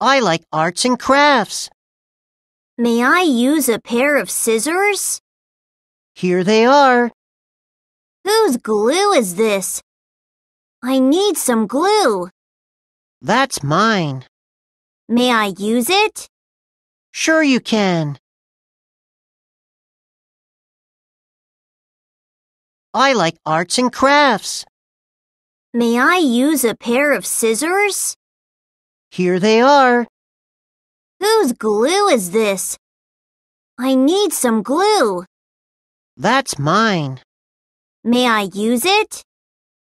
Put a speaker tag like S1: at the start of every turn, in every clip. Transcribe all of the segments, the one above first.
S1: I like arts and crafts. May I use a pair of scissors? Here they are. Whose glue is this? I need some glue. That's mine. May I use it? Sure you can. I like arts and crafts. May I use a pair of scissors? Here they are. Whose glue is this? I need some glue. That's mine. May I use it?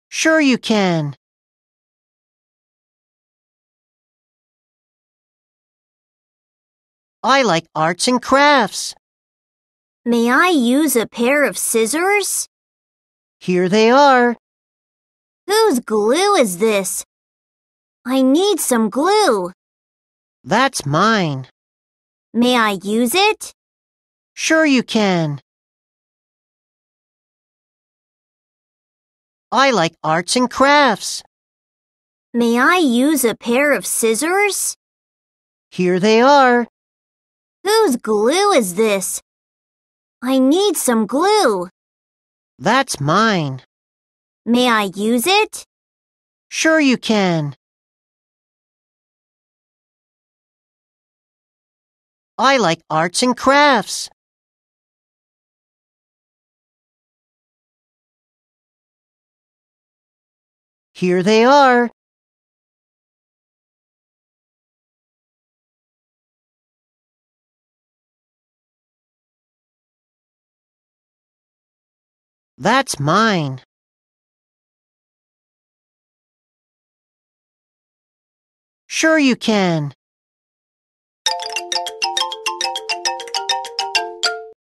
S1: Sure you can. I like arts and crafts. May I use a pair of scissors? Here they are. Whose glue is this? I need some glue. That's mine. May I use it? Sure you can. I like arts and crafts. May I use a pair of scissors? Here they are. Whose glue is this? I need some glue. That's mine. May I use it? Sure you can. I like arts and crafts.
S2: Here they are. That's mine.
S1: Sure you can.